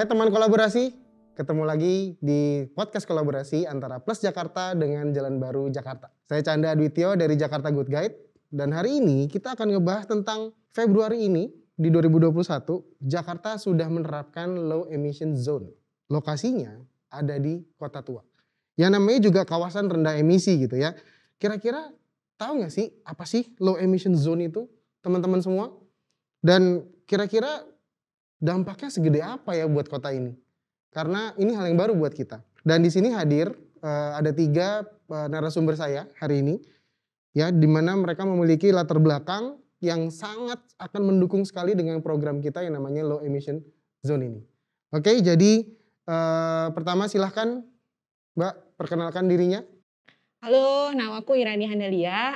Hai teman kolaborasi, ketemu lagi di podcast kolaborasi antara Plus Jakarta dengan Jalan Baru Jakarta. Saya Canda Adwityo dari Jakarta Good Guide dan hari ini kita akan ngebahas tentang Februari ini di 2021 Jakarta sudah menerapkan low emission zone. Lokasinya ada di Kota Tua. Yang namanya juga kawasan rendah emisi gitu ya. Kira-kira tahu nggak sih apa sih low emission zone itu teman-teman semua? Dan kira-kira dampaknya segede apa ya buat kota ini? Karena ini hal yang baru buat kita. Dan di sini hadir uh, ada tiga uh, narasumber saya hari ini, ya, di mana mereka memiliki latar belakang yang sangat akan mendukung sekali dengan program kita yang namanya low emission zone ini. Oke, jadi uh, pertama silahkan Mbak perkenalkan dirinya. Halo, nama aku Irani Handalia. Uh,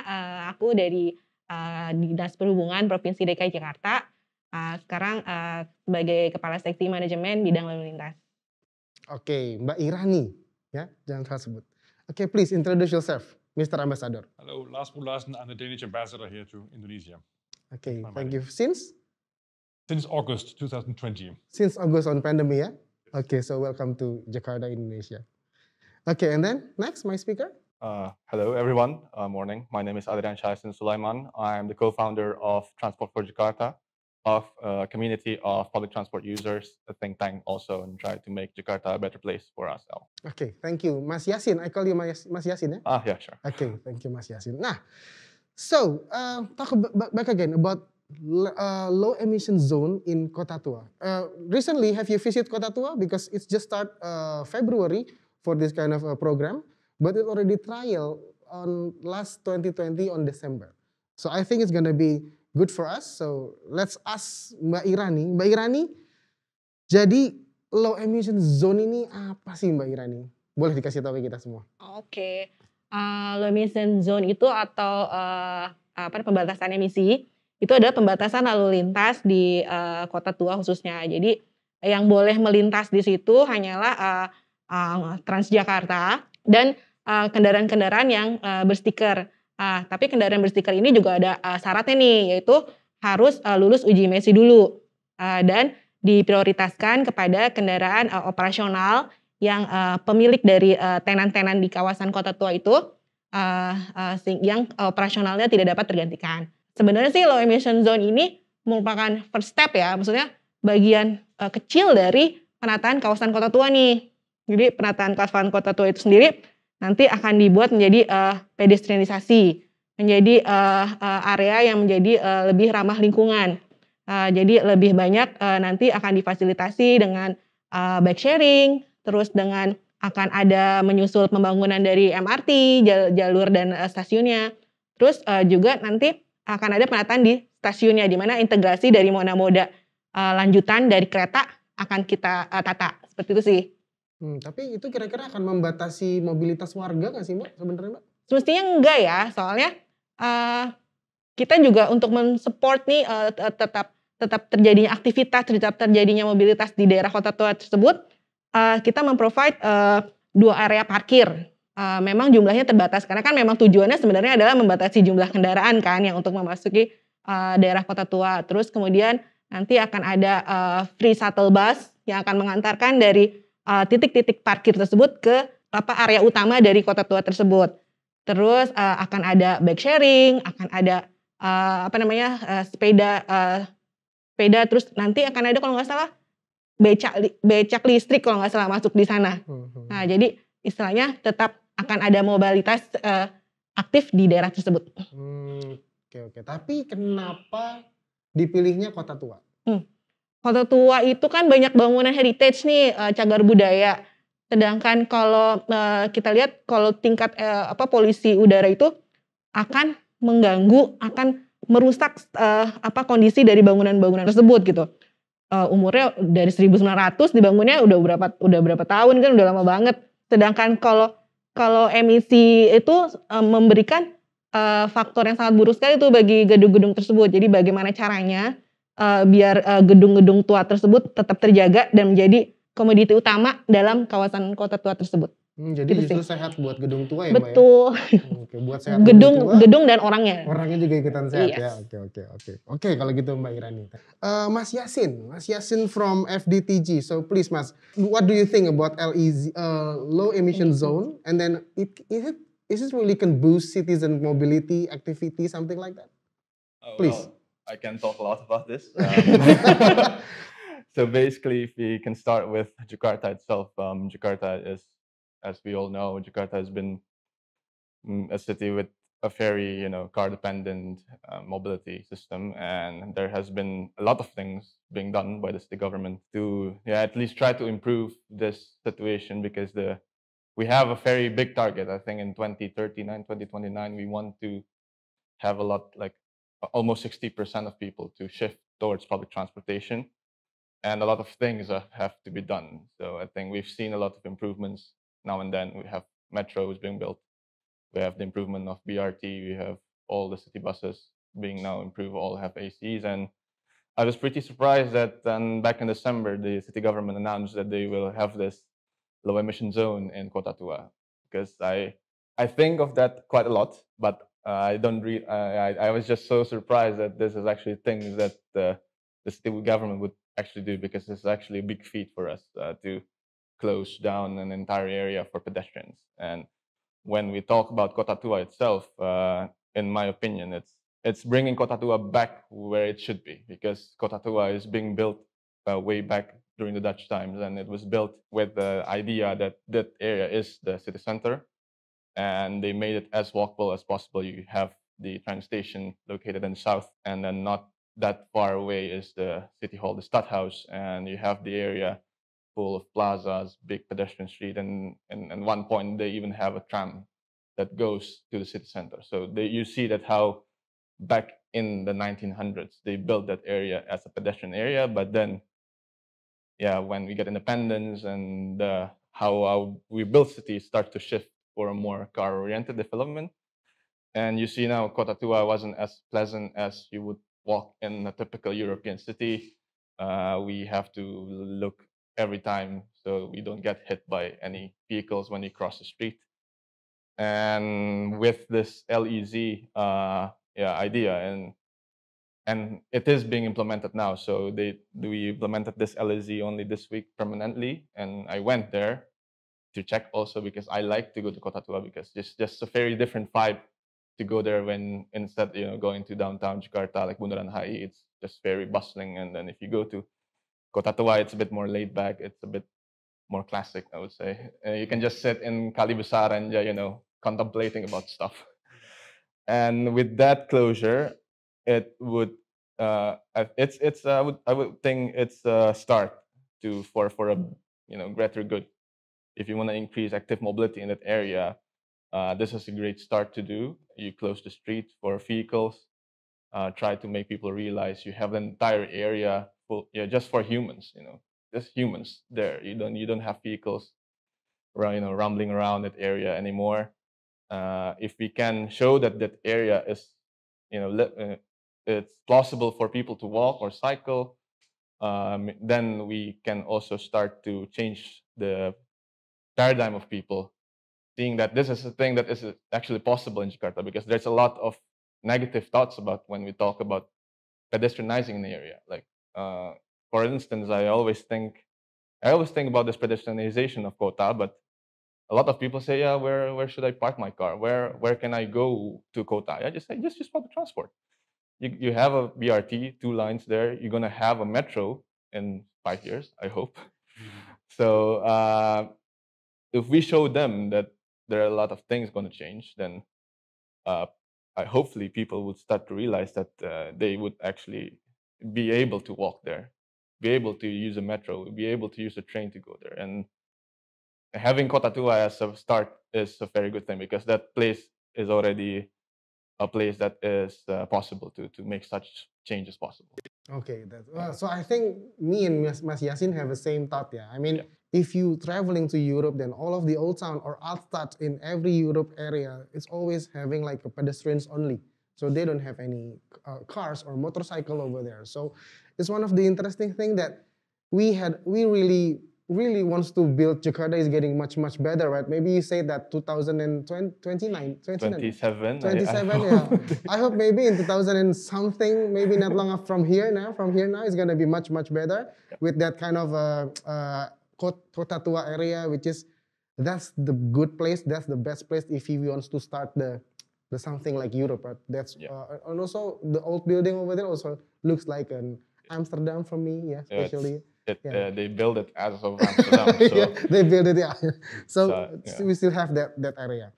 aku dari uh, Dinas Perhubungan Provinsi DKI Jakarta uh, sekarang uh, sebagai kepala seksi manajemen bidang lalu lintas. Oke, okay, Mbak Irani, ya jangan salah sebut. Oke, okay, please introduce yourself, Mr. Ambassador. Hello, Lars Poulassen, I'm the Danish ambassador here to Indonesia. Okay, thank you. Since? Since August 2020. Since August on pandemic, ya? Yeah? Okay, so welcome to Jakarta, Indonesia. Okay, and then next, my speaker. Uh, hello, everyone. Uh, morning. My name is Adrian Shaisin Sulaiman. I am the co-founder of Transport for Jakarta, of a uh, community of public transport users, a think tank also, and try to make Jakarta a better place for ourselves. Okay, thank you. Mas Yasin, I call you Mas, Mas Yasin, eh? Ah, yeah, sure. Okay, thank you, Mas Yasin. Nah, so uh, talk back again about uh, low emission zone in Kota Tua. Uh, recently, have you visited Kota Tua? Because it's just start uh, February for this kind of a uh, program, but it already trial on last 2020 on December. So I think it's gonna be good for us. So let's ask Mbak Irani. Mbak Irani, jadi low emission zone ini apa sih Mbak Irani? Boleh dikasih tahu ke kita semua. Oke, okay. uh, eh, low emission zone itu atau uh, apa pembatasan emisi itu adalah pembatasan lalu lintas di uh, kota tua khususnya. Jadi yang boleh melintas di situ hanyalah uh, uh, Transjakarta dan kendaraan-kendaraan uh, yang uh, berstiker. Ah, Tapi kendaraan berstiker ini juga ada uh, syaratnya nih, yaitu harus uh, lulus uji emisi dulu uh, dan diprioritaskan kepada kendaraan uh, operasional yang uh, pemilik dari tenan tenan-tenan di kawasan kota tua itu uh, uh, yang operasionalnya tidak dapat tergantikan. Sebenarnya sih low emission zone ini merupakan first step ya, maksudnya bagian uh, kecil dari penataan kawasan kota tua nih. Jadi penataan kawasan kota tua itu sendiri nanti akan dibuat menjadi uh, pedestrianisasi, menjadi uh, uh, area yang menjadi uh, lebih ramah lingkungan. Uh, jadi lebih banyak uh, nanti akan difasilitasi dengan uh, bike sharing, terus dengan akan ada menyusul pembangunan dari MRT, jalur dan uh, stasiunnya. Terus uh, juga nanti akan ada penataan di stasiunnya, di mana integrasi dari moda-moda uh, lanjutan dari kereta akan kita uh, tata. Seperti itu sih. Hmm, tapi itu kira-kira akan membatasi mobilitas warga nggak sih Mbak sebenarnya Mbak? Semestinya enggak ya, soalnya uh, kita juga untuk mensupport nih uh, tetap tetap terjadinya aktivitas, tetap terjadinya mobilitas di daerah kota tua tersebut, uh, kita memprovide uh, dua area parkir. Uh, memang jumlahnya terbatas karena kan memang tujuannya sebenarnya adalah membatasi jumlah kendaraan kan yang untuk memasuki uh, daerah kota tua. Terus kemudian nanti akan ada uh, free shuttle bus yang akan mengantarkan dari Eh, titik-titik uh, parkir tersebut ke apa area utama dari kota tua tersebut. Terus uh, akan ada bike sharing, akan ada uh, apa namanya uh, sepeda uh, sepeda terus nanti akan ada kalau nggak salah becak becak listrik kalau nggak salah masuk di sana. Hmm. Nah jadi istilahnya tetap akan ada mobilitas uh, aktif di daerah tersebut. Hmm, oke oke. Tapi kenapa dipilihnya kota tua? Hmm. Kota tua itu kan banyak bangunan heritage nih, eh, cagar budaya. Sedangkan kalau eh, kita lihat kalau tingkat eh, apa polusi udara itu akan mengganggu, akan merusak apa kondisi dari bangunan-bangunan tersebut gitu. umurnya dari 1900 dibangunnya udah berapa udah berapa tahun kan udah lama banget. Sedangkan kalau kalau emisi itu memberikan faktor yang sangat buruk sekali tuh bagi gedung-gedung tersebut. Jadi bagaimana caranya uh, biar eh, gedung-gedung tua tersebut tetap terjaga dan menjadi komoditi utama dalam kawasan kota tua tersebut. Hmm, jadi gitu justru sih. sehat buat gedung tua ya, Betul. Mbak ya? Hmm, oke, buat sehat gedung tua, gedung dan orangnya. Orangnya juga ikutan sehat yes. Iya. ya. Oke, oke, oke. Oke, kalau gitu Mbak Irani. Uh, Mas Yasin, Mas Yasin from FDTG. So please Mas, what do you think about LEZ uh, low emission zone and then it is it is it really can boost citizen mobility activity something like that? Oh, please. Oh, well. I can talk a lot about this. Um, so basically, if we can start with Jakarta itself, um, Jakarta is, as we all know, Jakarta has been mm, a city with a very you know car dependent uh, mobility system and there has been a lot of things being done by the city government to yeah at least try to improve this situation because the we have a very big target i think in 2039 2029 we want to have a lot like almost 60% of people to shift towards public transportation. And a lot of things uh, have to be done. So I think we've seen a lot of improvements now and then. We have metros being built, we have the improvement of BRT, we have all the city buses being now improved, all have ACs. And I was pretty surprised that um, back in December, the city government announced that they will have this low emission zone in Kota Tua because I I think of that quite a lot, but uh, I don't read. I, I was just so surprised that this is actually things that uh, the state government would actually do because it's actually a big feat for us uh, to close down an entire area for pedestrians. And when we talk about Kota Tua itself, in my opinion, it's it's bringing Kota Tua back where it should be because Kota Tua is being built uh, way back during the Dutch times, and it was built with the idea that that area is the city center and they made it as walkable as possible. You have the train station located in the south, and then not that far away is the city hall, the Stadthaus, and you have the area full of plazas, big pedestrian street, and and at one point they even have a tram that goes to the city center. So they, you see that how back in the 1900s they built that area as a pedestrian area, but then yeah, when we get independence and uh, how, how we build cities start to shift for a more car-oriented development. And you see now Cotatua wasn't as pleasant as you would walk in a typical European city. Uh, we have to look every time so we don't get hit by any vehicles when you cross the street. And with this LEZ uh, yeah, idea, and and it is being implemented now. So they we implemented this LEZ only this week permanently, and I went there to check also because I like to go to Kota Tua because just just a very different vibe to go there when instead you know going to downtown Jakarta like Bundaran Hai it's just very bustling and then if you go to Kota Tua it's a bit more laid back it's a bit more classic I would say uh, you can just sit in Kalibusan and uh, you know contemplating about stuff and with that closure it would uh, it's it's I would I would think it's a start to for for a you know greater good if you want to increase active mobility in that area, uh, this is a great start to do. You close the street for vehicles, uh, try to make people realize you have an entire area full, yeah, just for humans, you know, just humans there. You don't, you don't have vehicles, you know, rumbling around that area anymore. Uh, if we can show that that area is, you know, uh, it's plausible for people to walk or cycle, um, then we can also start to change the paradigm of people seeing that this is a thing that is uh, actually possible in Jakarta because there's a lot of negative thoughts about when we talk about pedestrianizing the area. Like, uh, for instance, I always think, I always think about this pedestrianization of Kota, but a lot of people say, yeah, where, where should I park my car? Where, where can I go to Kota? I just say, just just public transport. You, you have a BRT, two lines there. You're going to have a metro in five years, I hope. Mm-hmm. So, uh, if we show them that there are a lot of things going to change, then uh, I, hopefully people would start to realize that uh, they would actually be able to walk there, be able to use a metro, be able to use a train to go there. And having Kota Tua as a start is a very good thing because that place is already a place that is uh, possible to to make such changes possible. Okay, that, well, uh, so I think me and Mas, Mas Yasin have the same thought. Yeah, I mean, yeah. if you traveling to Europe, then all of the old town or Altstadt in every Europe area is always having like a pedestrians only. So they don't have any uh, cars or motorcycle over there. So it's one of the interesting thing that we had we really really wants to build Jakarta is getting much much better, right? Maybe you say that 2029, 29, 27, 27, I, I yeah. I hope maybe in 2000 and something, maybe not long from here now, from here now, it's gonna be much much better yeah. with that kind of uh, uh, Kota Tua area, which is that's the good place, that's the best place if he wants to start the the something like Europe, right? That's yeah. uh, and also the old building over there also looks like an Amsterdam for me, yeah, especially. Yeah, yeah. uh, they build it as of Amsterdam. So. yeah, they build it. Yeah. So, so yeah. we still have that that area.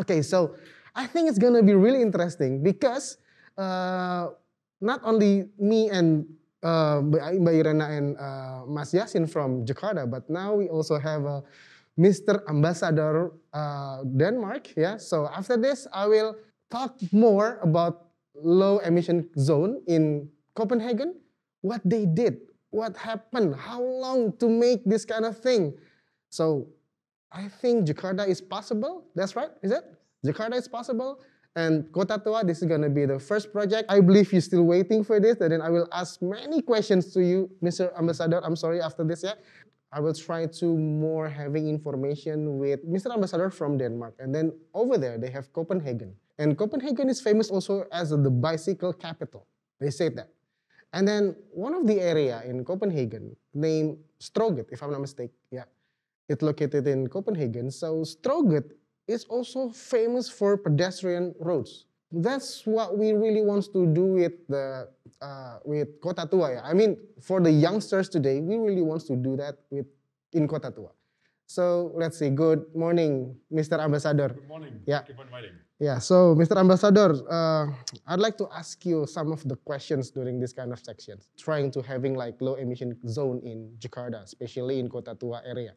Okay, so I think it's gonna be really interesting because uh, not only me and uh, Mbak Irena and uh, Mas Yasin from Jakarta, but now we also have a uh, Mr. Ambassador uh, Denmark. Yeah. So after this, I will talk more about low emission zone in Copenhagen, what they did, what happened? How long to make this kind of thing? So I think Jakarta is possible. That's right, is it? Jakarta is possible. And Kota Tua, this is going to be the first project. I believe you're still waiting for this. And then I will ask many questions to you, Mr. Ambassador. I'm sorry after this, yeah. I will try to more having information with Mr. Ambassador from Denmark. And then over there, they have Copenhagen. And Copenhagen is famous also as the bicycle capital. They say that. And then one of the area in Copenhagen named Stroget, if I'm not mistaken, yeah, it's located in Copenhagen. So Stroget is also famous for pedestrian roads. That's what we really want to do with the uh, with Kota Tua. Yeah. I mean, for the youngsters today, we really want to do that with in Kota Tua. So let's see. Good morning, Mr. Ambassador. Good morning. Yeah. Keep on yeah, so Mr. Ambassador, uh, I'd like to ask you some of the questions during this kind of section, trying to having like low emission zone in Jakarta, especially in Kota Tua area.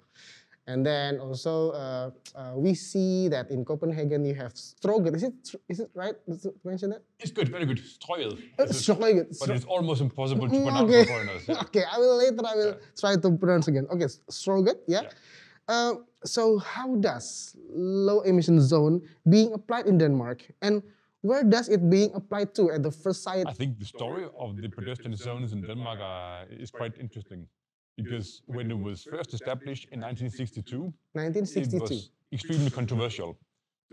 And then also uh, uh, we see that in Copenhagen you have Stroget. Is it is it right to mention that? It's good, very good. Stroget. Uh, Stroger. But it's almost impossible to mm, pronounce okay. for foreigners. Yeah. okay, I will later I will yeah. try to pronounce again. Okay, Stroget. yeah. yeah. Uh, so how does low emission zone being applied in Denmark and where does it being applied to at the first sight? I think the story of the pedestrian zones in Denmark uh, is quite interesting because when it was first established in 1962, 1962. it was extremely controversial.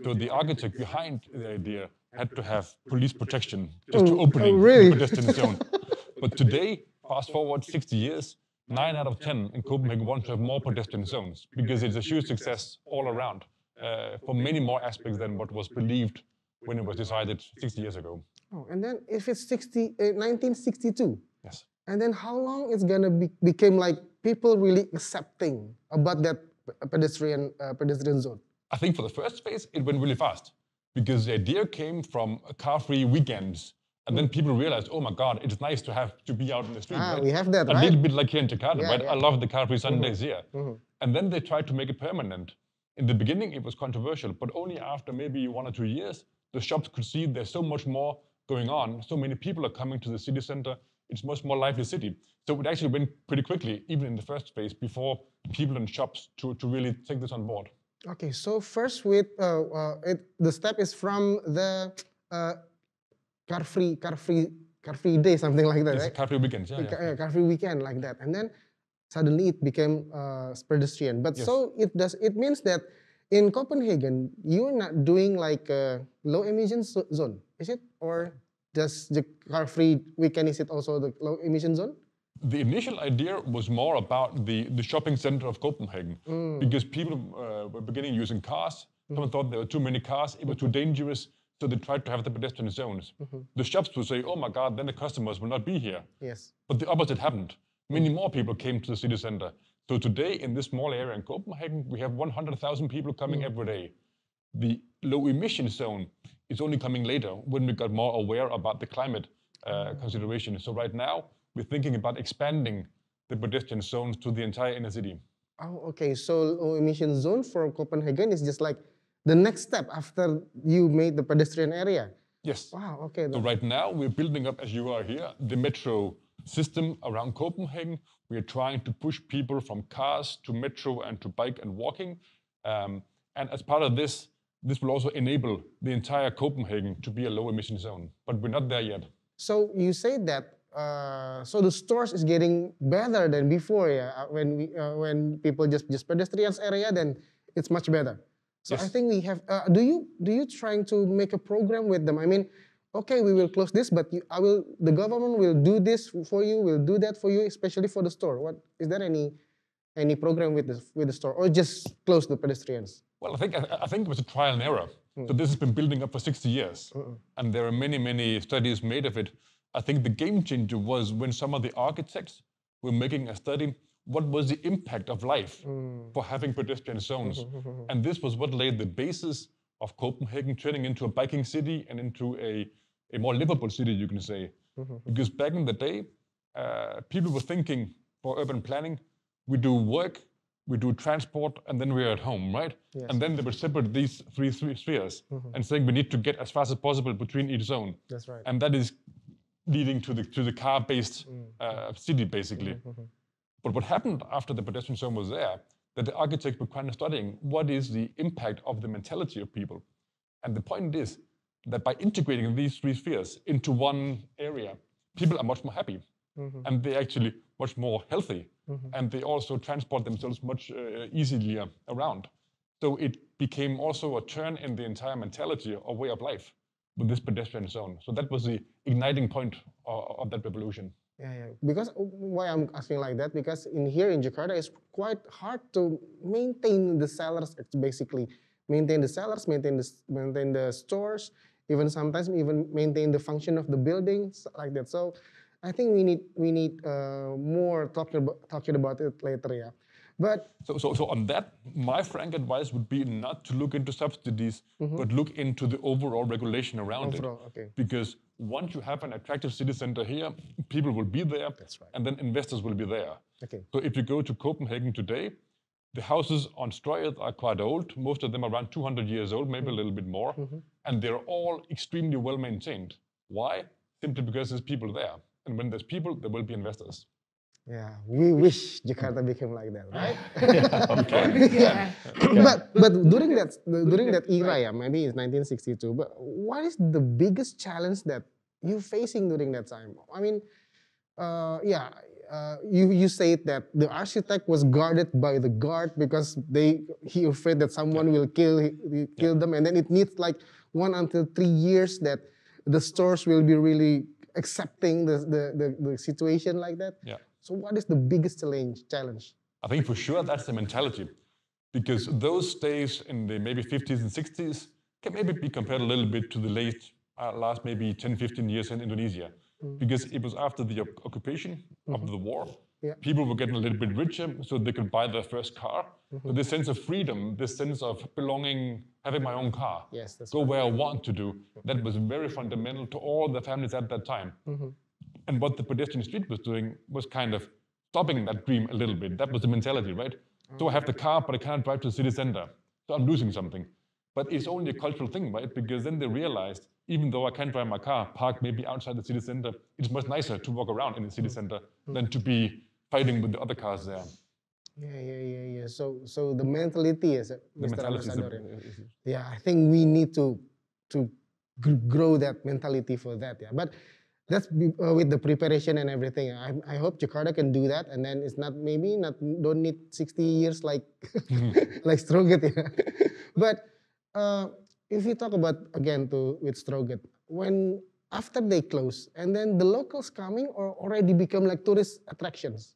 So the architect behind the idea had to have police protection just oh, to opening oh, really? the pedestrian zone. but today, fast forward 60 years, nine out of 10 in Copenhagen want to have more pedestrian zones because it's a huge success all around uh, for many more aspects than what was believed when it was decided 60 years ago. Oh, and then if it's 60, uh, 1962. Yes. And then how long it's gonna be, became like people really accepting about that pedestrian uh, pedestrian zone? I think for the first phase, it went really fast because the idea came from car-free weekends and then people realized, oh my God, it's nice to have to be out in the street. Ah, right? we have that, A right? little bit like here in Jakarta, yeah, right? Yeah. I love the car Sundays mm-hmm. here. Mm-hmm. And then they tried to make it permanent. In the beginning, it was controversial, but only after maybe one or two years, the shops could see there's so much more going on. So many people are coming to the city center. It's much more lively city. So it actually went pretty quickly, even in the first phase, before people and shops to, to really take this on board. Okay, so first with uh, uh, it, the step is from the uh, free, car free Day, something like that, yes, right? free weekend, yeah, yeah. yeah. weekend, like that. And then suddenly it became uh, pedestrian. But yes. so it does. It means that in Copenhagen, you're not doing like a low emission zone, is it? Or does the free weekend is it also the low emission zone? the initial idea was more about the, the shopping center of Copenhagen mm. because people uh, were beginning using cars. Someone mm. thought there were too many cars, it was too dangerous. So they tried to have the pedestrian zones. Mm-hmm. The shops would say, oh my God, then the customers will not be here. Yes. But the opposite happened. Many more people came to the city center. So today, in this small area in Copenhagen, we have 100,000 people coming mm-hmm. every day. The low emission zone is only coming later when we got more aware about the climate uh, mm-hmm. consideration. So right now, we're thinking about expanding the pedestrian zones to the entire inner city. Oh, okay. So low emission zone for Copenhagen is just like the next step after you made the pedestrian area? Yes. Wow, okay. So right now we're building up, as you are here, the metro system around Copenhagen. We are trying to push people from cars to metro and to bike and walking. Um, and as part of this, this will also enable the entire Copenhagen to be a low emission zone. But we're not there yet. So you say that uh, so the stores is getting better than before, yeah. Uh, when we uh, when people just just pedestrians area, then it's much better. So yes. I think we have. Uh, do you do you trying to make a program with them? I mean, okay, we will close this, but you, I will. The government will do this for you. Will do that for you, especially for the store. What is there any any program with the with the store, or just close the pedestrians? Well, I think I, I think it was a trial and error. Mm. So this has been building up for 60 years, uh -uh. and there are many many studies made of it. I think the game changer was when some of the architects were making a study what was the impact of life mm. for having pedestrian zones? and this was what laid the basis of Copenhagen turning into a biking city and into a, a more livable city, you can say. Because back in the day, uh, people were thinking for urban planning, we do work, we do transport, and then we're at home, right? Yes. And then they would separate these three, three spheres mm-hmm. and saying we need to get as fast as possible between each zone. That's right. And that is leading to the to the car-based mm-hmm. uh, city, basically. Mm-hmm. But what happened after the pedestrian zone was there, that the architects were kind of studying what is the impact of the mentality of people. And the point is that by integrating these three spheres into one area, people are much more happy. Mm-hmm. And they're actually much more healthy. Mm-hmm. And they also transport themselves much uh, easier uh, around. So it became also a turn in the entire mentality or way of life with this pedestrian zone. So that was the igniting point of, uh, of that revolution. Yeah, yeah. Because oh, why I'm asking like that because in here in Jakarta it's quite hard to maintain the sellers basically maintain the sellers, maintain the maintain the stores, even sometimes even maintain the function of the buildings like that. So I think we need we need uh, more talking about, talking about it later. Yeah. But so, so, so on that, my frank advice would be not to look into subsidies, mm-hmm. but look into the overall regulation around overall, it. Okay. Because once you have an attractive city center here, people will be there, That's right. and then investors will be there. Okay. So if you go to Copenhagen today, the houses on Strøget are quite old. Most of them are around 200 years old, maybe mm-hmm. a little bit more, mm-hmm. and they're all extremely well maintained. Why? Simply because there's people there, and when there's people, there will be investors. Yeah, we wish Jakarta became like that, right? yeah, okay. yeah. But but during that during that era, yeah, maybe it's 1962. But what is the biggest challenge that you facing during that time? I mean, uh, yeah, uh, you you say that the architect was guarded by the guard because they he afraid that someone yeah. will kill kill yeah. them, and then it needs like one until three years that the stores will be really accepting the the, the, the situation like that. Yeah. So, what is the biggest challenge? I think for sure that's the mentality, because those days in the maybe 50s and 60s can maybe be compared a little bit to the late uh, last maybe 10, 15 years in Indonesia, mm because it was after the occupation, mm-hmm. the war. Yeah. People were getting a little bit richer, so they could buy their first car. Mm-hmm. this sense of freedom, this sense of belonging, having my own car, yes, go right. where I want to do, that mm-hmm. was very fundamental to all the families at that time. Mm-hmm and what the pedestrian street was doing was kind of stopping that dream a little bit. That was the mentality, right? Mm. So I have the car, but I can't drive to the city center. So I'm losing something. But it's only a cultural thing, right? Because then they realized, even though I can't drive my car, park maybe outside the city center, it's much nicer to walk around in the city hmm. center mm. than to be fighting with the other cars there. Yeah, yeah, yeah, yeah. So, so the mentality is, uh, the Mr. Mentality is yeah, I think we need to to grow that mentality for that. Yeah, but that's uh, with the preparation and everything. I, I hope Jakarta can do that, and then it's not maybe not don't need 60 years like mm-hmm. like Stroget. but uh, if we talk about again to with Stroget, when after they close, and then the locals coming or already become like tourist attractions.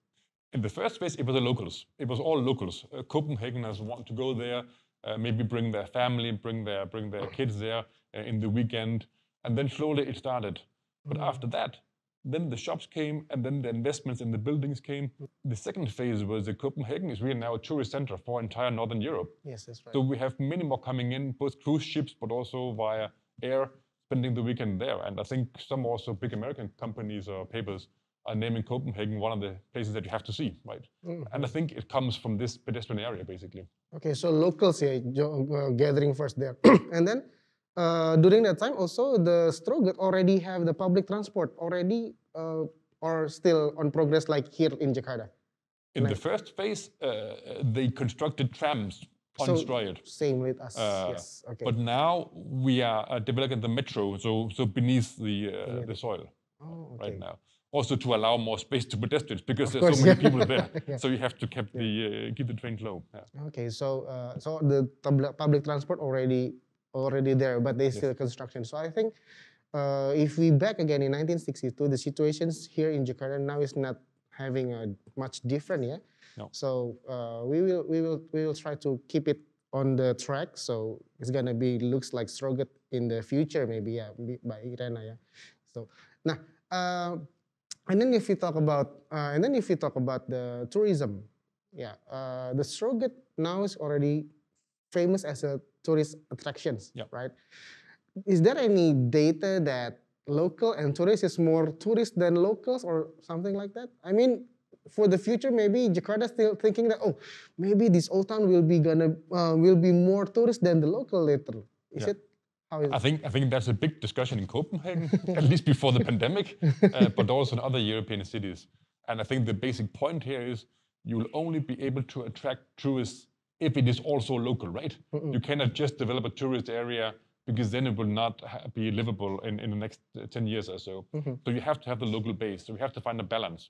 In the first place, it was the locals. It was all locals. Uh, Copenhageners want to go there, uh, maybe bring their family, bring their bring their kids there uh, in the weekend, and then slowly it started. But mm. after that, then the shops came, and then the investments in the buildings came. The second phase was that Copenhagen is really now a tourist center for entire Northern Europe. Yes, that's right. So we have many more coming in, both cruise ships, but also via air, spending the weekend there. And I think some also big American companies or papers are naming Copenhagen one of the places that you have to see, right? Mm-hmm. And I think it comes from this pedestrian area, basically. Okay, so locals here uh, gathering first there, and then uh, during that time also the Strogut already have the public transport already uh, or still on progress like here in Jakarta? In the first phase, uh, uh, they constructed trams on so Same with us, uh, yes. Okay. But now we are uh, developing the metro, so, so beneath the, the soil oh, okay. right now. Also to allow more space to pedestrians because there's so many yeah. people there, yeah. so you have to keep the keep the train low. Okay, so so the public transport already already there, but they still construction. So I think uh, if we back again in 1962, the situations here in Jakarta now is not having a much different, yeah. No. So uh, we will we will we will try to keep it on the track. So it's gonna be looks like Stroget in the future, maybe yeah, by Irena, yeah. So now. Uh, and then if you talk about uh, and then if you talk about the tourism yeah uh, the Stroget now is already famous as a tourist attractions, yep. right? Is there any data that local and tourist is more tourist than locals or something like that? I mean, for the future, maybe Jakarta still thinking that oh, maybe this old town will be gonna uh, will be more tourist than the local later. Is yeah. it? How is I think I think there's a big discussion in Copenhagen, at least before the pandemic, uh, but also in other European cities. And I think the basic point here is you will only be able to attract tourists if it is also local, right? Mm-mm. You cannot just develop a tourist area because then it will not ha- be livable in, in the next uh, 10 years or so. Mm-hmm. So you have to have the local base. So we have to find a balance.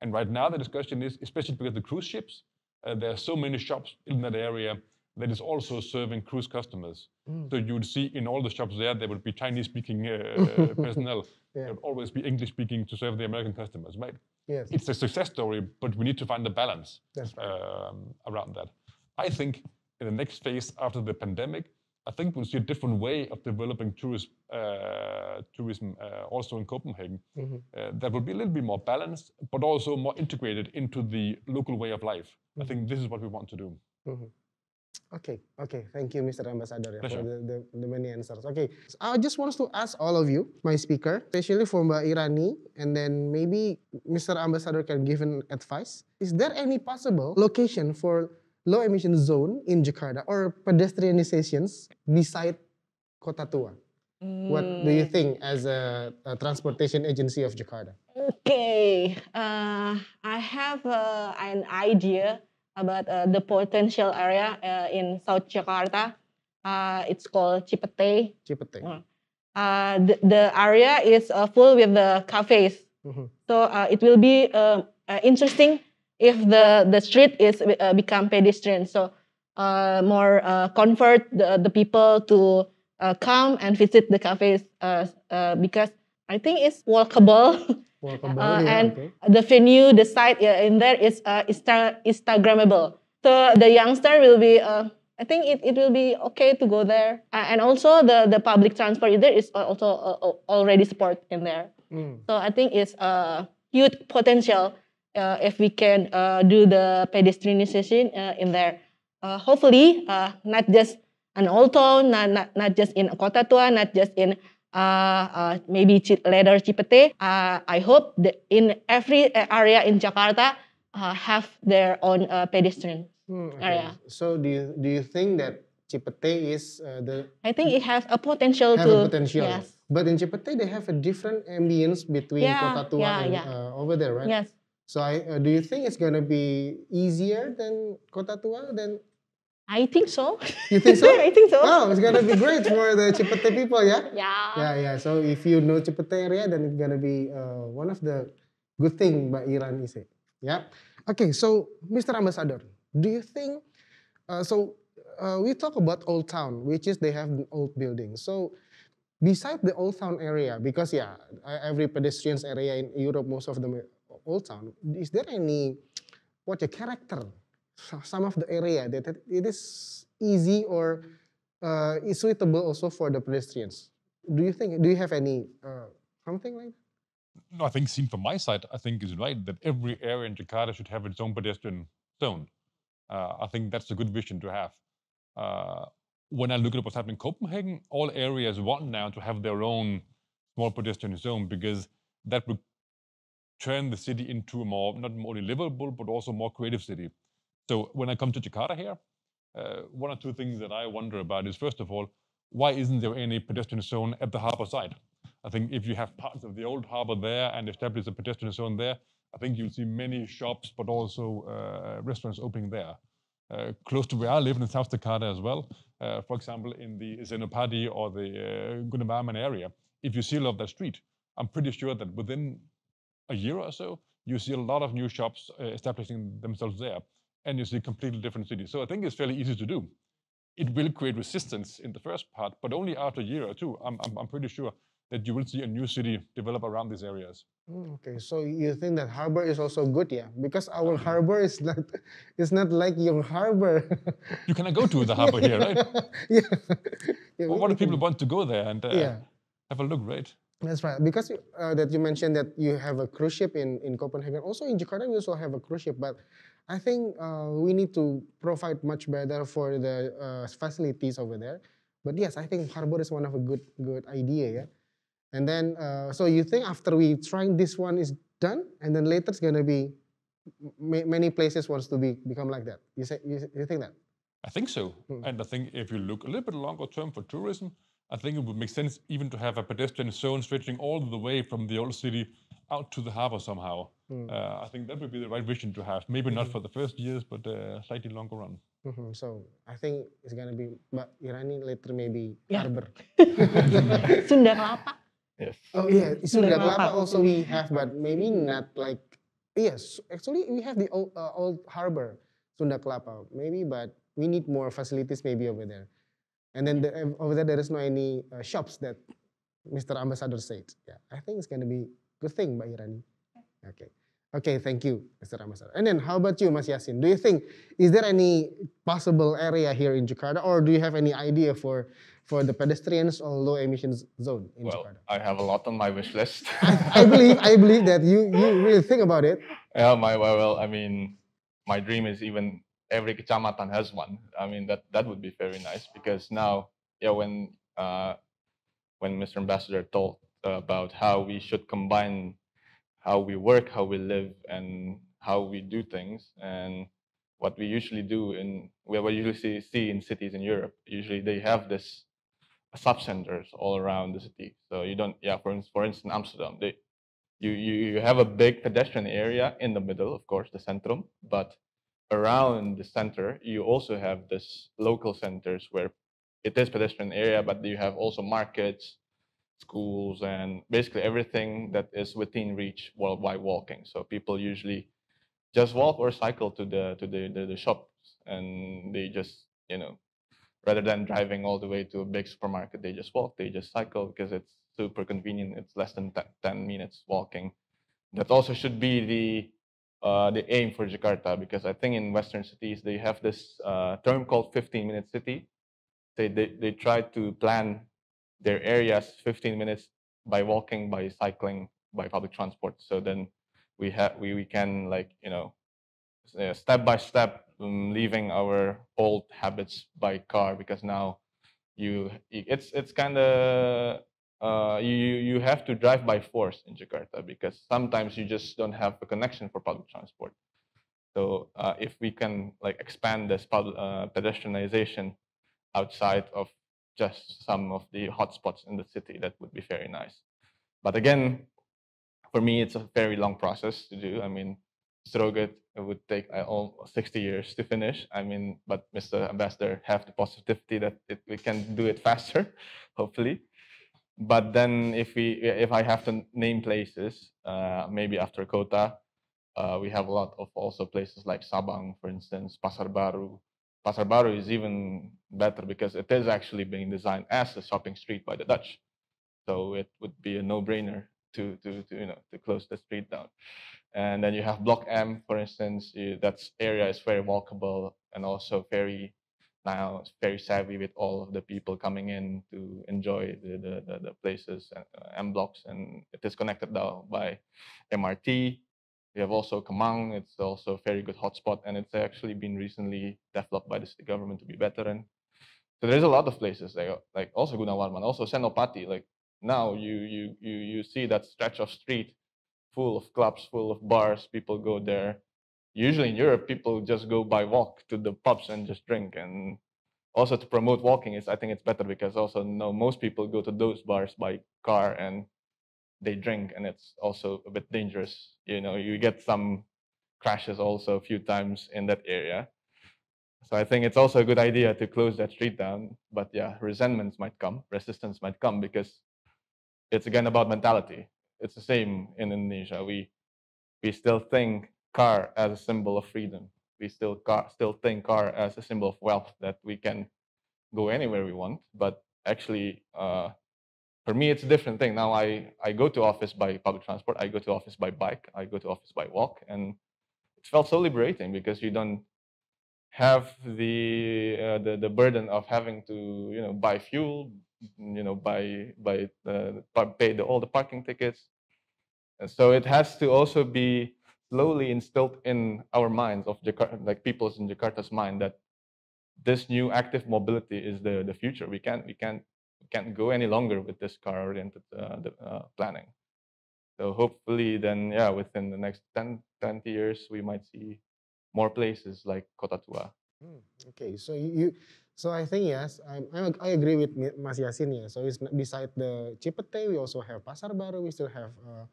And right now, the discussion is, especially because the cruise ships, uh, there are so many shops in that area that is also serving cruise customers. Mm. So you would see in all the shops there, there would be Chinese speaking uh, personnel. Yeah. There would always be English speaking to serve the American customers, right? Yes. It's a success story, but we need to find the balance right. um, around that. I think in the next phase after the pandemic, I think we'll see a different way of developing tourism, uh, tourism uh, also in Copenhagen. Mm-hmm. Uh, that will be a little bit more balanced, but also more integrated into the local way of life. Mm-hmm. I think this is what we want to do. Mm-hmm. Okay, okay. Thank you, Mr. Ambassador, for the, the, the, many answers. Okay, so I just want to ask all of you, my speaker, especially for Mbak Irani, and then maybe Mr. Ambassador can give an advice. Is there any possible location for low emission zone in Jakarta or pedestrianizations beside Kota Tua? Mm. What do you mm. think as a, a transportation agency of Jakarta? Okay, uh, I have uh, an idea about uh, the potential area uh, in South Jakarta. Uh, it's called Cipete. Cipete. Mm. Uh, the, the, area is full with the cafes. Mm -hmm. So it will be interesting if the the street is uh, become pedestrian so uh, more uh, convert the, the people to uh, come and visit the cafes uh, uh, because i think it's walkable, walkable yeah, and okay. the venue the site in there is Insta- instagrammable so the youngster will be I think it, it will be okay to go there. and also the, the public transport there is also already support in there. Mm. So I think it's a huge potential uh, if we can uh, do the pedestrianization uh, in there. Uh, hopefully, uh, not just an old town, not, not, not just in Kota Tua, not just in maybe later Cipete. I hope that in every area in Jakarta have their own pedestrian hmm, okay. area. So do you, do you think that Cipete is uh, the. I think it has a potential have to. Have a potential. Yes. But in Cipete, they have a different ambience between yeah, Kota Tua yeah, and yeah. Uh, over there, right? Yes. So I, uh, do you think it's going to be easier than Kota Tua than I think so. You think so? I think so. Oh, it's gonna be great for the Chipete people, yeah? Yeah. Yeah, yeah. So if you know Chipete area, then it's gonna be uh, one of the good thing by Iran is it? Yeah. Okay, so Mr. Ambassador, do you think uh, so? Uh, we talk about old town, which is they have an old building. So beside the old town area, because yeah, every pedestrians area in Europe, most of them Old Town, is there any what the character, some of the area that it is easy or uh, is suitable also for the pedestrians? Do you think? Do you have any uh, something like? That? No, I think seen from my side, I think is right that every area in Jakarta should have its own pedestrian zone. Uh, I think that's a good vision to have. Uh, when I look at what's happening in Copenhagen, all areas want now to have their own small pedestrian zone because that would turn the city into a more, not only livable, but also more creative city. So when I come to Jakarta here, uh, one or two things that I wonder about is, first of all, why isn't there any pedestrian zone at the harbor side? I think if you have parts of the old harbor there and establish a pedestrian zone there, I think you'll see many shops, but also uh, restaurants opening there. Uh, close to where I live in South Dakota as well, uh, for example, in the Zenopadi or the uh, area, if you seal off that street, I'm pretty sure that within a year or so, you see a lot of new shops uh, establishing themselves there, and you see completely different cities. So I think it's fairly easy to do. It will create resistance in the first part, but only after a year or two, I'm, I'm, I'm pretty sure that you will see a new city develop around these areas. Mm, okay, so you think that harbor is also good, yeah? Because our okay. Mm. harbor is not, it's not like your harbor. you cannot go to the harbor yeah. here, right? yeah. yeah. Well, what do people want to go there and uh, yeah. have a look, right? That's right. Because uh, that you mentioned that you have a cruise ship in, in Copenhagen. Also in Jakarta, we also have a cruise ship, but I think uh, we need to provide much better for the uh, facilities over there. But yes, I think harbor is one of a good good idea. Yeah. And then, uh, so you think after we trying this one is done, and then later it's gonna be many places wants to be become like that. You say you, you think that? I think so. Hmm. And I think if you look a little bit longer term for tourism, I think it would make sense even to have a pedestrian zone stretching all the way from the old city out to the harbor somehow. Mm. Uh, I think that would be the right vision to have. Maybe mm-hmm. not for the first years, but uh, slightly longer run. Mm-hmm. So I think it's gonna be but Irani later maybe yeah. harbor. Sunda Kelapa. Yes. Oh yeah, Sunda also we have, but maybe not like yes. Actually, we have the old, uh, old harbor Sunda Kelapa maybe, but we need more facilities maybe over there. And then the, over there, there is no any uh, shops that Mr. Ambassador said. Yeah, I think it's going to be good thing, Mbak Irani. Okay. Okay, thank you, Mr. Ambassador. And then how about you, Mas Yasin? Do you think, is there any possible area here in Jakarta or do you have any idea for, for the pedestrians or low emissions zone in well, Jakarta? I have a lot on my wish list. I, I, believe I believe that you, you really think about it. Yeah, my, well, I mean, my dream is even every kecamatan has one. I mean, that that would be very nice because now, yeah, when uh, when Mr. Ambassador talked about how we should combine how we work, how we live, and how we do things, and what we usually do in what we usually see in cities in Europe. Usually, they have this sub centers all around the city. So you don't, yeah. For for instance, Amsterdam, they you, you, you have a big pedestrian area in the middle, of course, the centrum, but around the center, you also have this local centers where it is pedestrian area, but you have also markets, schools, and basically everything that is within reach while walking. So people usually just walk or cycle to the to the, the, the shops, and they just you know rather than driving all the way to a big supermarket, they just walk, they just cycle because it's super convenient. It's less than 10 minutes walking. That also should be the uh, the aim for Jakarta because I think in Western cities they have this uh, term called 15 minute city. They, they, they try to plan their areas 15 minutes by walking, by cycling, by public transport. So then we have we, we can like you know step by step um, leaving our old habits by car because now you it's it's kind of uh, you you have to drive by force in Jakarta because sometimes you just don't have a connection for public transport. So uh, if we can like expand this uh, pedestrianization outside of just some of the hotspots in the city, that would be very nice. But again, for me, it's a very long process to do. I mean, Strogut would take uh, all 60 years to finish. I mean, but Mr. Ambassador have the positivity that it, we can do it faster, hopefully but then if we if I have to name places, uh, maybe after Kota, uh, we have a lot of also places like Sabang, for instance, Pasar Baru. Pasar Baru is even better because it is actually being designed as a shopping street by the Dutch, so it would be a no-brainer to to to you know to close the street down. And then you have Block M, for instance. You, that area is very walkable and also very now it's very savvy with all of the people coming in to enjoy the, the, the, the places and uh, M blocks. And it is connected now by MRT. We have also Kamang. It's also a very good hotspot. And it's actually been recently developed by the city government to be veteran. So there's a lot of places like, like also Gunawarman, also Senopati. Like now you, you, you, you see that stretch of street full of clubs, full of bars. People go there usually in Europe, people just go by walk to the pubs and just drink. And also to promote walking is, I think it's better because also no, most people go to those bars by car and they drink, and it's also a bit dangerous. You know, you get some crashes also a few times in that area. So I think it's also a good idea to close that street down. But yeah, resentments might come, resistance might come because it's again about mentality. It's the same in Indonesia. We we still think car as a symbol of freedom. We still car, still think car as a symbol of wealth that we can go anywhere we want. But actually, uh, for me, it's a different thing. Now I I go to office by public transport. I go to office by bike. I go to office by walk, and it felt so liberating because you don't have the uh, the, the burden of having to you know buy fuel, you know buy buy uh, pay the, all the parking tickets. And so it has to also be slowly instilled in our minds of Jakarta, like people's in Jakarta's mind that this new active mobility is the, the future. We can't we can't we can't go any longer with this car-oriented uh, uh, planning. So hopefully, then yeah, within the next 10, 20 years, we might see more places like Kota Tua. Hmm, okay, so you, so I think yes, I, I agree with Mas Yasin. Yeah, so it's beside the Cipete, we also have Pasar Baru, we still have uh,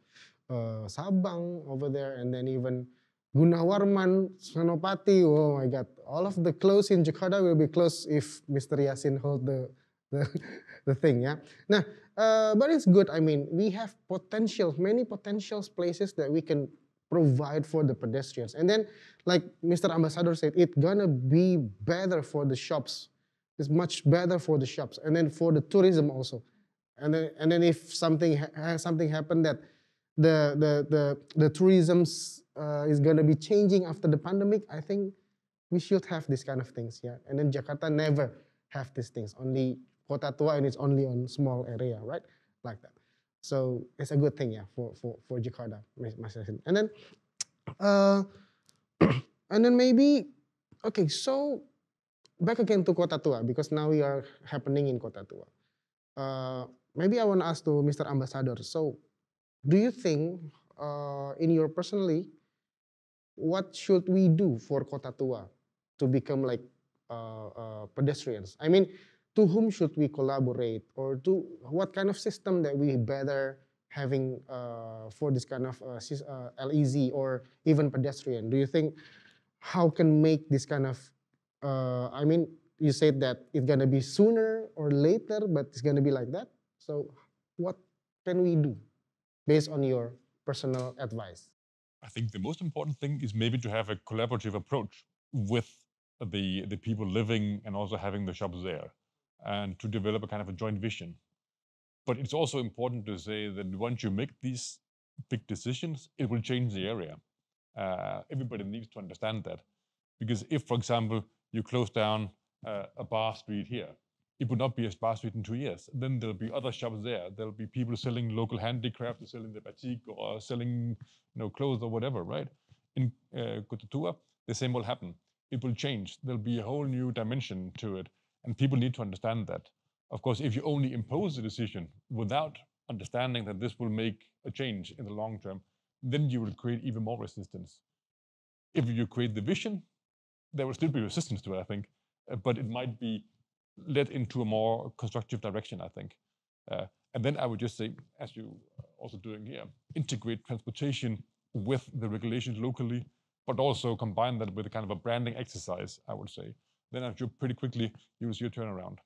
uh, Sabang over there, and then even Gunawarman, Senopati. Oh my God! All of the clothes in Jakarta will be closed if Mr. Yasin hold the the, the thing. Yeah. Now, uh, eh, but it's good. I mean, we have potential, many potential places that we can provide for the pedestrians. And then, like Mr. Ambassador said, it's gonna be better for the shops. It's much better for the shops, and then for the tourism also. And then, and then if something ha something happened that the the the the tourism uh, is going to be changing after the pandemic, I think we should have these kind of things. Yeah, and then Jakarta never have these things. Only Kota Tua and it's only on small area, right? Like that. So it's a good thing, yeah, for for for Jakarta, my And then, uh, and then maybe, okay, so back again to Kota Tua because now we are happening in Kota Tua. Uh, maybe I want to ask to Mr. Ambassador. So do you think uh, in your personally what should we do for kota tua to become like uh, uh, pedestrians i mean to whom should we collaborate or to what kind of system that we better having uh, for this kind of uh, uh, lez or even pedestrian do you think how can make this kind of i mean you said that it's gonna be sooner or later but it's gonna be like that so what can we do based on your personal advice? I think the most important thing is maybe to have a collaborative approach with the, the people living and also having the shops there and to develop a kind of a joint vision. But it's also important to say that once you make these big decisions, it will change the area. Uh, everybody needs to understand that. Because if, for example, you close down uh, a bar street here, it would not be as Sparsweet in two years. Then there'll be other shops there. There'll be people selling local handicraft, selling the batik or selling you know, clothes or whatever, right? In uh, the same will happen. It will change. There'll be a whole new dimension to it. And people need to understand that. Of course, if you only impose a decision without understanding that this will make a change in the long term, then you will create even more resistance. If you create the vision, there will still be resistance to it, I think, uh, but it might be led into a more constructive direction, I think. Uh, and then I would just say, as you also doing here, integrate transportation with the regulations locally, but also combine that with a kind of a branding exercise, I would say. Then i pretty quickly you will see a turnaround.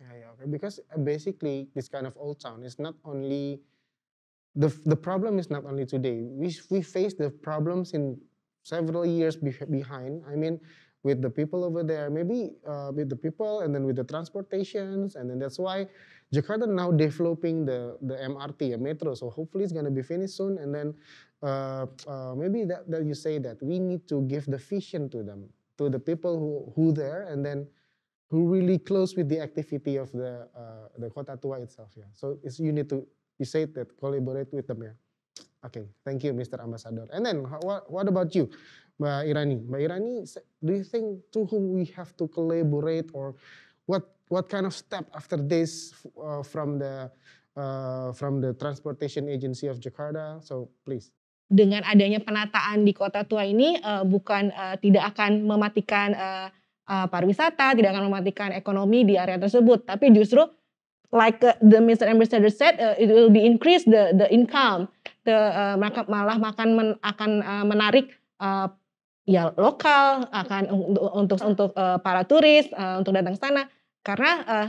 Yeah, yeah, okay. Because uh, basically, this kind of old town is not only the the problem is not only today. We we face the problems in several years be behind. I mean, with the people over there, maybe uh, with the people and then with the transportations. And then that's why Jakarta now developing the, the MRT, a metro. So hopefully it's going to be finished soon. And then uh, uh, maybe that, that you say that we need to give the vision to them, to the people who, who there and then who really close with the activity of the, uh, the Kota Tua itself. Yeah. So it's, you need to, you say that collaborate with them. Yeah. Okay, thank you, Mr. Ambassador. And then, what, what about you? Mbak Irani. Mbak Irani, do you think to whom we have to collaborate or what what kind of step after this uh, from the uh, from the Transportation Agency of Jakarta? So please. Dengan adanya penataan di kota tua ini uh, bukan uh, tidak akan mematikan uh, uh, pariwisata, tidak akan mematikan ekonomi di area tersebut, tapi justru like uh, the Mr. Ambassador said, uh, it will be increase the the income. The uh, malah akan men, akan uh, menarik uh, ya lokal akan untuk untuk untuk uh, para turis uh, untuk datang ke sana karena uh,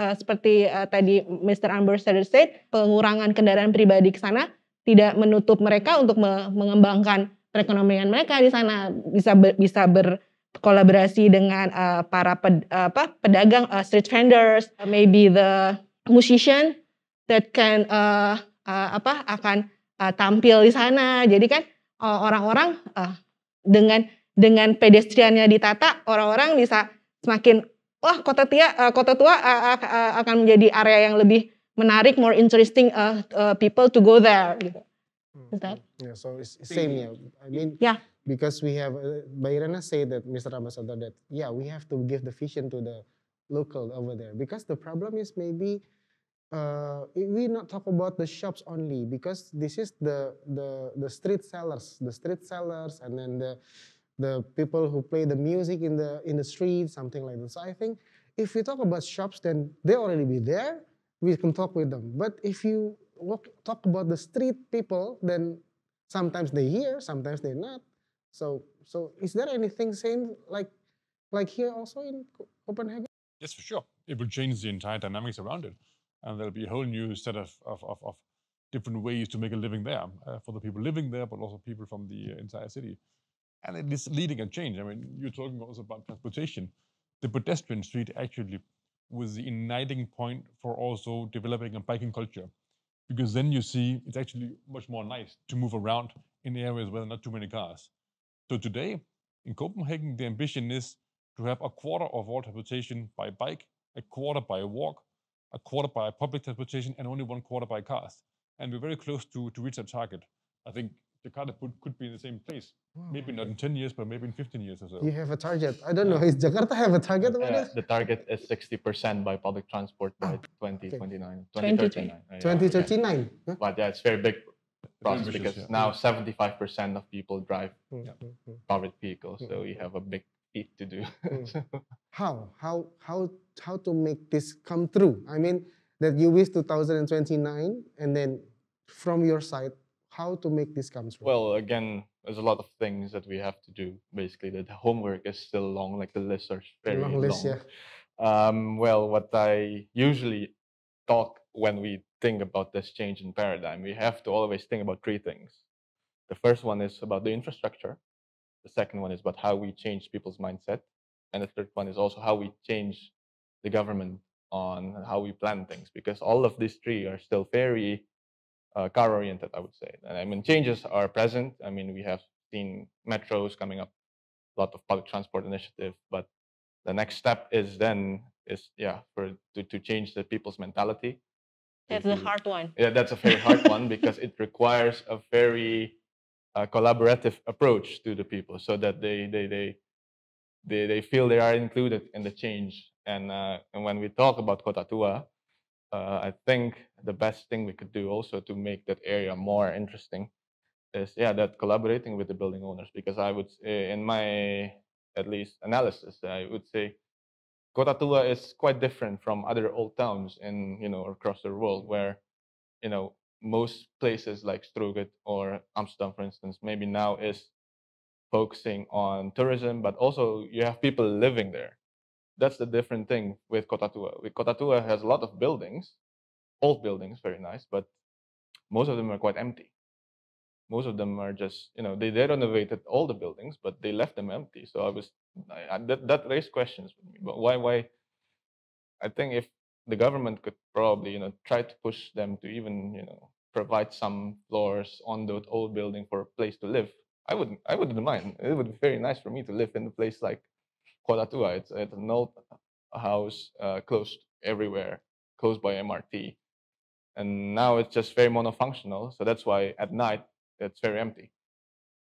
uh, seperti uh, tadi Mr. Ambassador said pengurangan kendaraan pribadi ke sana tidak menutup mereka untuk me mengembangkan perekonomian mereka di sana bisa be bisa berkolaborasi dengan uh, para ped, apa pedagang uh, street vendors uh, maybe the musician that can uh, uh, apa akan uh, tampil di sana jadi kan orang-orang uh, dengan dengan pedestriannya ditata orang-orang bisa semakin wah kota tua eh, kota tua eh, eh, akan menjadi area yang lebih menarik more interesting uh, uh, people to go there gitu. Hmm. Is that? Yeah, so it's same yeah. I mean yeah. because we have uh, Bayrana say that Mr. Ambassador that yeah we have to give the vision to the local over there because the problem is maybe uh, we not talk about the shops only because this is the the the street sellers, the street sellers, and then the the people who play the music in the in the street, something like that. So I think if we talk about shops, then they already be there. We can talk with them. But if you walk, talk about the street people, then sometimes they hear, sometimes they not. So so is there anything same like like here also in Copenhagen? Yes, for sure. It will change the entire dynamics around it and there'll be a whole new set of, of, of, of different ways to make a living there uh, for the people living there, but also people from the uh, entire city. And it is leading a change. I mean, you're talking also about transportation. The pedestrian street actually was the igniting point for also developing a biking culture, because then you see it's actually much more nice to move around in areas where there are not too many cars. So today in Copenhagen, the ambition is to have a quarter of all transportation by bike, a quarter by walk, a quarter by public transportation and only one quarter by cars. And we're very close to, to reach that target. I think Jakarta could be in the same place. Hmm. Maybe not in 10 years, but maybe in 15 years or so. You have a target. I don't know. Is Jakarta have a target about uh, The target is 60% by public transport by 2029. 2039. 2039. But yeah, it's very big process because yeah. now 75% of people drive yeah. Hmm, hmm, private vehicles. So we have a big it to do. Hmm. How? How? How? How to make this come through? I mean, that you wish 2029, and then from your side, how to make this come through? Well, again, there's a lot of things that we have to do. Basically, the homework is still long. Like the lists are very long. long. List, yeah. Um, well, what I usually talk when we think about this change in paradigm, we have to always think about three things. The first one is about the infrastructure. The second one is about how we change people's mindset. And the third one is also how we change the government on how we plan things, because all of these three are still very uh, car oriented, I would say. And I mean, changes are present. I mean, we have seen metros coming up, a lot of public transport initiative, but the next step is then is yeah for to, to change the people's mentality that's a hard one yeah that's a very hard one because it requires a very a collaborative approach to the people so that they they they they, they feel they are included in the change. And uh, and when we talk about Kota Tua, uh, I think the best thing we could do also to make that area more interesting is yeah that collaborating with the building owners because I would say eh, in my at least analysis I would say Kota Tua is quite different from other old towns in you know across the world where you know most places like Struget or Amsterdam, for instance, maybe now is focusing on tourism, but also you have people living there. That's the different thing with Kota With Kota has a lot of buildings, old buildings, very nice, but most of them are quite empty. Most of them are just, you know, they, they renovated all the buildings, but they left them empty. So I was, I, I, that, that raised questions with me. But why, why? I think if the government could probably you know try to push them to even you know provide some floors on the old building for a place to live. I wouldn't I wouldn't mind. It would be very nice for me to live in a place like Kuala It's, it's an old house uh, closed everywhere, closed by MRT. And now it's just very monofunctional. So that's why at night it's very empty.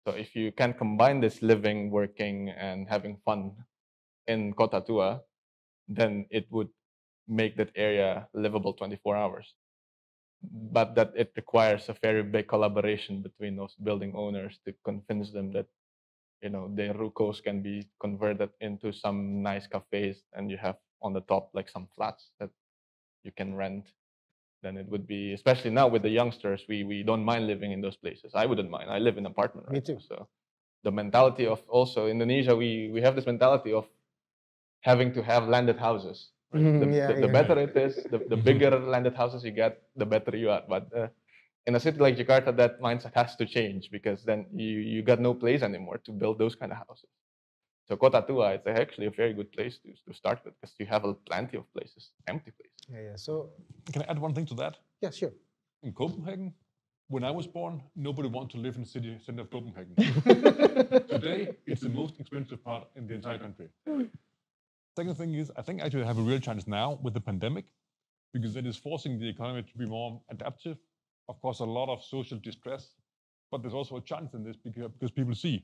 So if you can combine this living, working, and having fun in Kota Tua, then it would make that area livable 24 hours but that it requires a very big collaboration between those building owners to convince them that you know their rucos can be converted into some nice cafes and you have on the top like some flats that you can rent then it would be especially now with the youngsters we we don't mind living in those places i wouldn't mind i live in an apartment right me too now, so the mentality of also indonesia we we have this mentality of having to have landed houses Right? the, mm-hmm. yeah, the, yeah. better it is, the, the bigger landed houses you get, the better you are. But uh, in a city like Jakarta, that mindset has to change because then you, you got no place anymore to build those kind of houses. So Kota Tua is actually a very good place to, to start with because you have a, plenty of places, empty places. Yeah, yeah. So can I add one thing to that? Yeah, sure. In Copenhagen, when I was born, nobody wanted to live in the city center of Copenhagen. Today, it's the most expensive part in the entire country. Second thing is, I think actually have a real challenge now with the pandemic because it is forcing the economy to be more adaptive. Of course, a lot of social distress, but there's also a chance in this because, because people see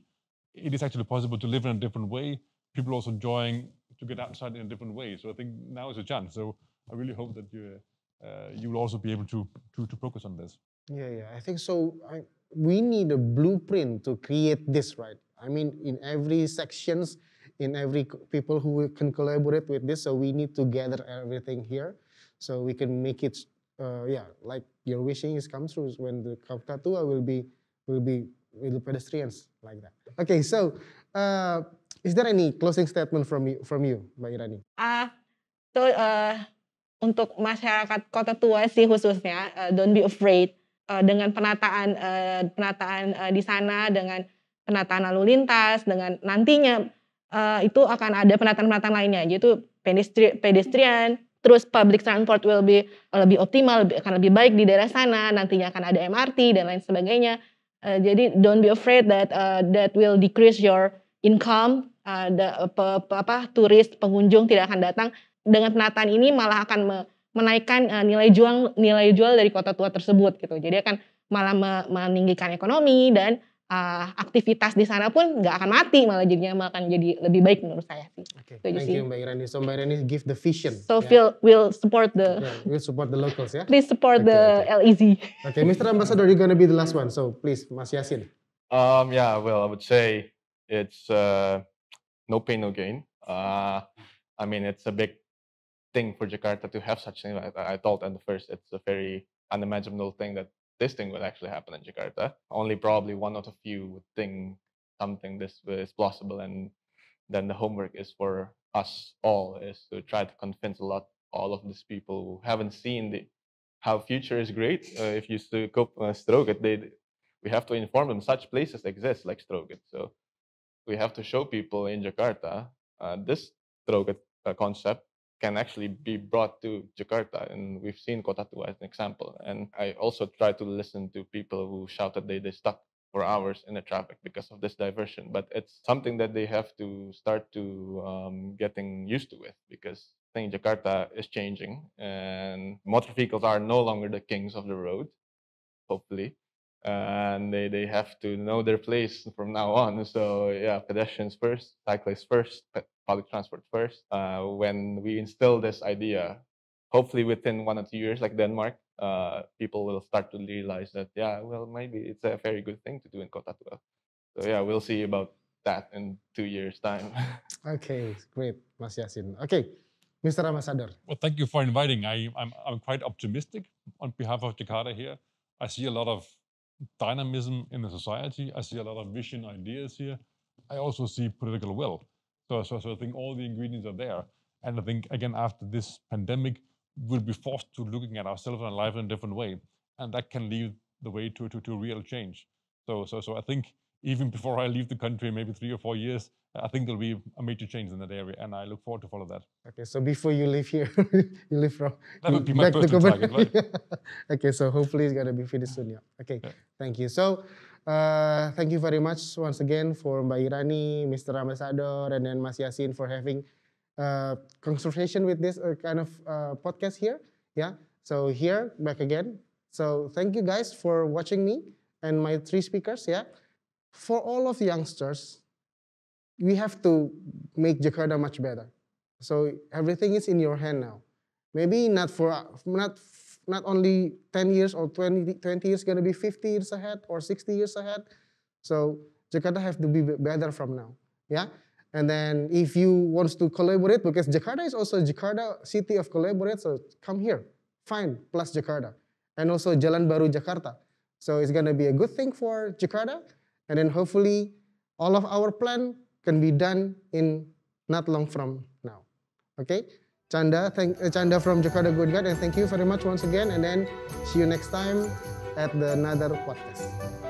it is actually possible to live in a different way. People also enjoying to get outside in a different way. So I think now is a chance. So I really hope that you uh, you will also be able to, to to focus on this. Yeah, yeah, I think so. I, we need a blueprint to create this, right? I mean, in every sections, in every people who can collaborate with this. So we need to gather everything here, so we can make it. Uh, yeah, like your wishing is come true when the Kaukatua will be will be with the pedestrians like that. Okay, so uh, is there any closing statement from you from you, Mbak Irani? Ah, uh, so uh, untuk masyarakat Kota Tua sih khususnya, uh, don't be afraid uh, dengan penataan uh, penataan uh, di sana dengan penataan lalu lintas dengan nantinya uh, itu akan ada penataan-penataan lainnya yaitu pedestrian, pedestrian terus public transport will be eh, lebih optimal lebih, akan lebih baik di daerah sana nantinya akan ada MRT dan lain sebagainya uh, jadi don't be afraid that uh, that will decrease your income uh, apa turis pengunjung tidak akan datang dengan penataan ini malah akan me, menaikkan uh, nilai jual nilai jual dari kota tua tersebut gitu jadi akan malah meninggikan ekonomi dan uh, aktivitas di sana pun nggak akan mati malah jadinya malah akan jadi lebih baik menurut saya sih. Okay. Thank you Mbak Irani. So Mbak Irani give the vision. So yeah. Ya. we'll support the. Yeah, we'll support the locals ya. Yeah? Please support okay, the okay. LEZ. Okay, Mr. Ambassador, you're gonna be the last one. So please, Mas Yasin. Um, yeah, well, I would say it's uh, no pain, no gain. Uh, I mean, it's a big thing for Jakarta to have such thing. I, I thought at the first it's a very unimaginable thing that this thing will actually happen in Jakarta. Only probably one out of few would think something this uh, is plausible, and then the homework is for us all is to try to convince a lot all of these people who haven't seen the how future is great. Uh, if you to cope uh, uh Stroget, they we have to inform them such places exist like Stroget. So we have to show people in Jakarta uh, this Stroget uh, concept can actually be brought to Jakarta. And we've seen Kota Tua as an example. And I also try to listen to people who shout that they, they stuck for hours in the traffic because of this diversion. But it's something that they have to start to um, getting used to with because I think Jakarta is changing and motor vehicles are no longer the kings of the road, hopefully. And they, they have to know their place from now on. So, yeah, pedestrians first, cyclists first, public transport first. Uh, when we instill this idea, hopefully within one or two years, like Denmark, uh, people will start to realize that, yeah, well, maybe it's a very good thing to do in Kota Tua. So yeah, we'll see about that in two years' time. okay, great, Mas Yasin. Okay, Mr. Ambassador. Well, thank you for inviting. I, I'm, I'm quite optimistic on behalf of Jakarta here. I see a lot of dynamism in the society. I see a lot of vision ideas here. I also see political will. So, so, so I think all the ingredients are there. And I think, again, after this pandemic, we'll be forced to looking at ourselves and life in a different way. And that can lead the way to, to, to real change. So, so, so I think even before I leave the country, maybe three or four years, I think there'll be a major change in that area, and I look forward to follow that. Okay, so before you leave here, you leave from that would be my personal target. Right? yeah. okay, so hopefully it's gonna be finished soon. Yeah. Okay, yeah. thank you. So. Eh, thank you very much once again for Mbak Irani, Mr. Ambassador, and then Mas Yasin for having uh, eh, conversation with this eh, kind of uh, podcast here. Yeah. So here back again. So thank you guys for watching me and my three speakers. Yeah. For all of the youngsters, we have to make Jakarta much better. So everything is in your hand now. Maybe not for not not only 10 years or 20, 20 years, going to be 50 years ahead or 60 years ahead. So Jakarta have to be better from now. Yeah. And then if you wants to collaborate, because Jakarta is also Jakarta city of collaborate, so come here, fine, plus Jakarta. And also Jalan Baru Jakarta. So it's gonna be a good thing for Jakarta. And then hopefully all of our plan can be done in not long from now. Okay? Chanda, thank, uh, Chanda from Jakarta Good God, and thank you very much once again. And then see you next time at the another podcast.